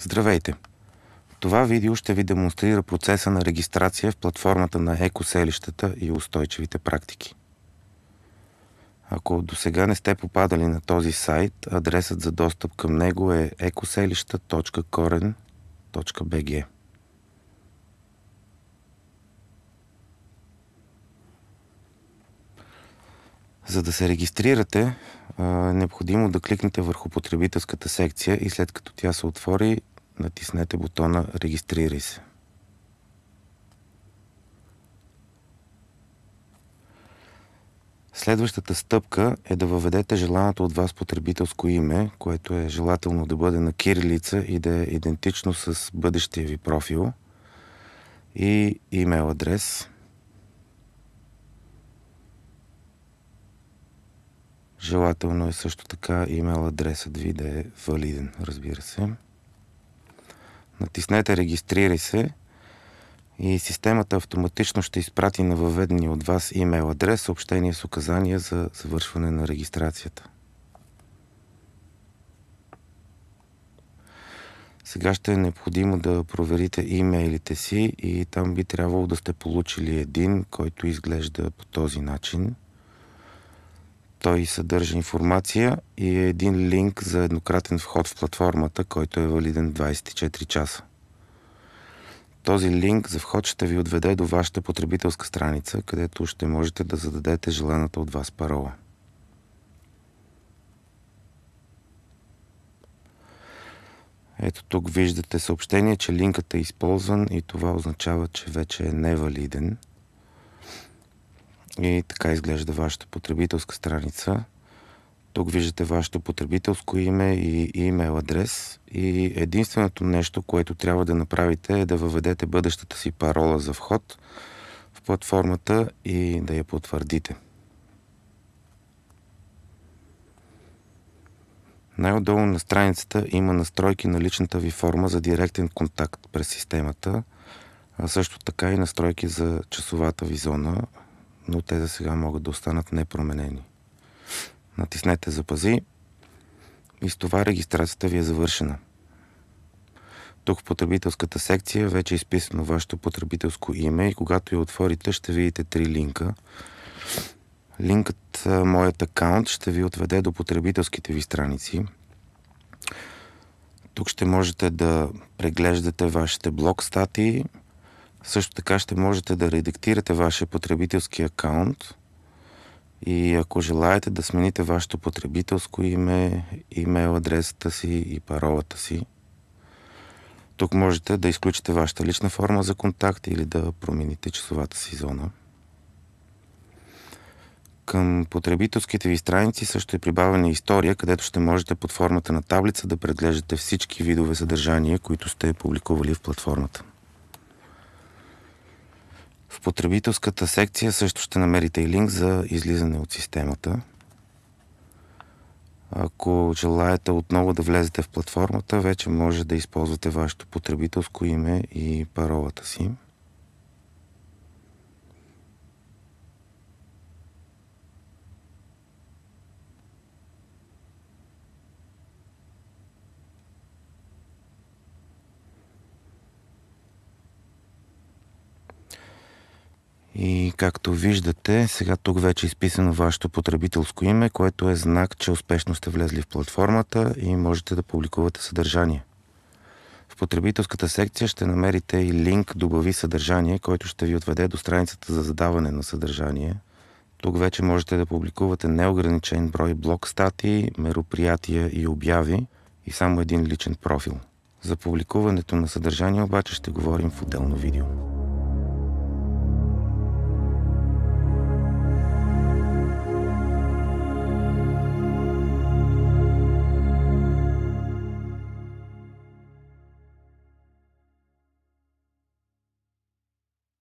Здравейте! Това видео ще ви демонстрира процеса на регистрация в платформата на екоселищата и устойчивите практики. Ако до сега не сте попадали на този сайт, адресът за достъп към него е ekoselищa.koren.bg. За да се регистрирате, е необходимо да кликнете върху потребителската секция и след като тя се отвори, натиснете бутона Регистрирай се. Следващата стъпка е да въведете желаното от вас потребителско име, което е желателно да бъде на кирилица и да е идентично с бъдещия ви профил и имейл адрес. Желателно е също така имейл адресът ви да е валиден, разбира се натиснете регистрирай се и системата автоматично ще изпрати на въведения от вас имейл адрес съобщение с указания за завършване на регистрацията. Сега ще е необходимо да проверите имейлите си и там би трябвало да сте получили един, който изглежда по този начин – той съдържа информация и е един линк за еднократен вход в платформата, който е валиден 24 часа. Този линк за вход ще ви отведе до вашата потребителска страница, където ще можете да зададете желаната от вас парола. Ето тук виждате съобщение, че линкът е използван и това означава, че вече е невалиден – и така изглежда вашата потребителска страница. Тук виждате вашето потребителско име и имейл адрес. И единственото нещо, което трябва да направите е да въведете бъдещата си парола за вход в платформата и да я потвърдите. Най-отдолу на страницата има настройки на личната ви форма за директен контакт през системата, а също така и настройки за часовата ви зона, но те за сега могат да останат непроменени. Натиснете запази и с това регистрацията ви е завършена. Тук в потребителската секция вече е изписано вашето потребителско име и когато я отворите ще видите три линка. Линкът Моят акаунт ще ви отведе до потребителските ви страници. Тук ще можете да преглеждате вашите блог статии, също така ще можете да редактирате вашия потребителски акаунт и ако желаете да смените вашето потребителско име, имейл адресата си и паролата си, тук можете да изключите вашата лична форма за контакт или да промените часовата си зона. Към потребителските ви страници също е прибавена история, където ще можете под формата на таблица да предглеждате всички видове съдържания, които сте публикували в платформата. В потребителската секция също ще намерите и линк за излизане от системата. Ако желаете отново да влезете в платформата, вече може да използвате вашето потребителско име и паролата си. И както виждате, сега тук вече е изписано вашето потребителско име, което е знак, че успешно сте влезли в платформата и можете да публикувате съдържание. В потребителската секция ще намерите и линк Добави съдържание, който ще ви отведе до страницата за задаване на съдържание. Тук вече можете да публикувате неограничен брой блок статии, мероприятия и обяви и само един личен профил. За публикуването на съдържание обаче ще говорим в отделно видео.